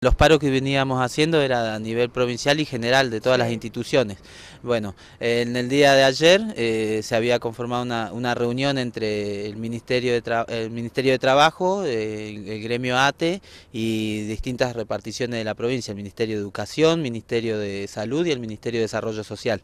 Los paros que veníamos haciendo era a nivel provincial y general de todas las instituciones. Bueno, en el día de ayer eh, se había conformado una, reunión entre el Ministerio de, el Ministerio de Trabajo, eh, el, gremio ATE y distintas reparticiones de la provincia, el Ministerio de Educación, Ministerio de Salud y el Ministerio de Desarrollo Social.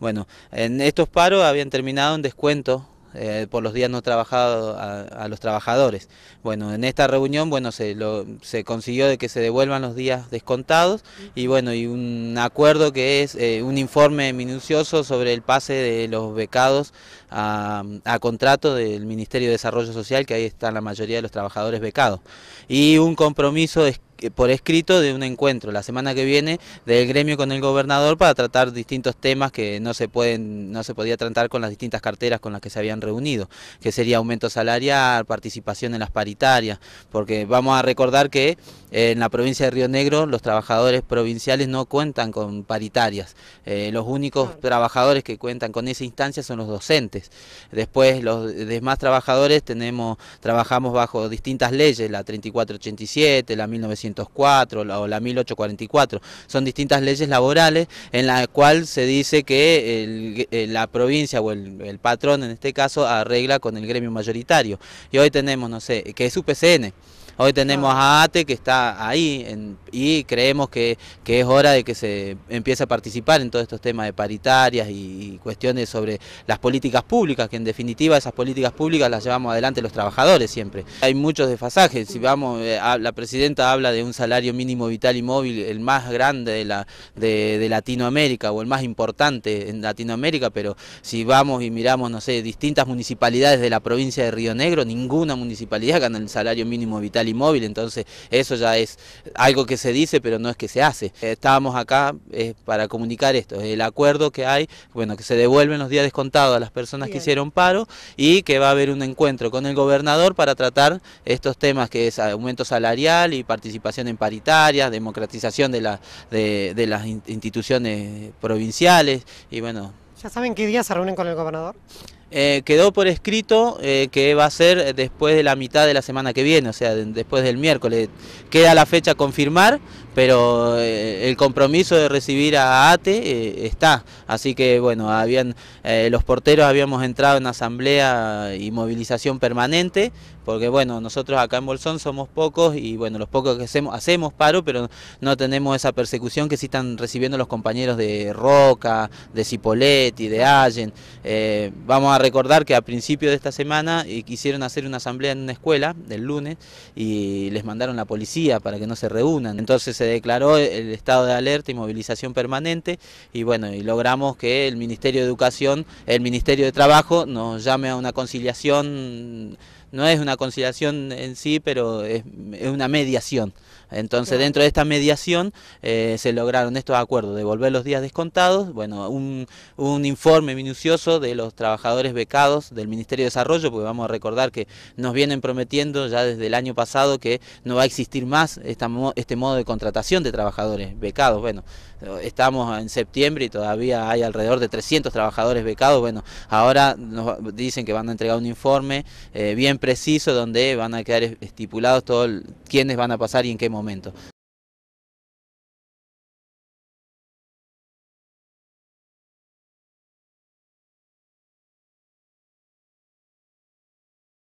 Bueno, en estos paros habían terminado un descuento eh, por los días no trabajados a, los trabajadores. Bueno, en esta reunión bueno, se, se consiguió de que se devuelvan los días descontados y bueno, y un acuerdo que es eh, un informe minucioso sobre el pase de los becados a, a contrato del Ministerio de Desarrollo Social, que ahí están la mayoría de los trabajadores becados. Y un compromiso es eh, por escrito de un encuentro la semana que viene del gremio con el gobernador para tratar distintos temas que no se pueden no se podía tratar con las distintas carteras con las que se habían reunido, que sería aumento salarial, participación en las paritarias, porque vamos a recordar que eh, en la provincia de Río Negro los trabajadores provinciales no cuentan con paritarias, eh, los únicos trabajadores que cuentan con esa instancia son los docentes. Después los demás trabajadores tenemos trabajamos bajo distintas leyes, la 3487, la 1900 o la 1844. Son distintas leyes laborales en las cuales se dice que eh, la provincia o el, el, patrón en este caso arregla con el gremio mayoritario. Y hoy tenemos, no sé, que es UPCN. Hoy tenemos a ATE que está ahí y creemos que, que, es hora de que se empiece a participar en todos estos temas de paritarias y, cuestiones sobre las políticas públicas, que en definitiva esas políticas públicas las llevamos adelante los trabajadores siempre. Hay muchos desfasajes, si vamos, eh, la presidenta habla de un salario mínimo vital y móvil, el más grande de, la, de Latinoamérica o el más importante en Latinoamérica, pero si vamos y miramos, no sé, distintas municipalidades de la provincia de Río Negro, ninguna municipalidad gana el salario mínimo vital inmóvil, entonces eso ya es algo que se dice, pero no es que se hace. Estábamos acá eh, para comunicar esto, el acuerdo que hay, bueno, que se devuelven los días descontados a las personas que hicieron paro y que va a haber un encuentro con el gobernador para tratar estos temas que es aumento salarial y participación en paritarias, democratización de, la, de las instituciones provinciales y bueno. ¿Ya saben qué día se reúnen con el gobernador? Eh, quedó por escrito eh, que va a ser después de la mitad de la semana que viene, o sea, después del miércoles. Queda la fecha a confirmar, pero eh, el compromiso de recibir a ATE está. Así que, bueno, habían los porteros habíamos entrado en asamblea y movilización permanente, porque, bueno, nosotros acá en Bolsón somos pocos y, bueno, los pocos que hacemos, hacemos paro, pero no tenemos esa persecución que sí están recibiendo los compañeros de Roca, de Cipoletti, de Allen. vamos recordar que a principio de esta semana eh, quisieron hacer una asamblea en una escuela, el lunes, y les mandaron la policía para que no se reúnan. Entonces se declaró el estado de alerta y movilización permanente, y bueno, y logramos que el Ministerio de Educación, el Ministerio de Trabajo, nos llame a una conciliación no es una conciliación en sí, pero es, una mediación. Entonces, dentro de esta mediación eh, se lograron estos acuerdos, de volver los días descontados, bueno, un, informe minucioso de los trabajadores becados del Ministerio de Desarrollo, porque vamos a recordar que nos vienen prometiendo ya desde el año pasado que no va a existir más este modo de contratación de trabajadores becados. Bueno, estamos en septiembre y todavía hay alrededor de 300 trabajadores becados. Bueno, ahora nos dicen que van a entregar un informe eh, bien preciso donde van a quedar estipulados todos quiénes van a pasar y en qué momento.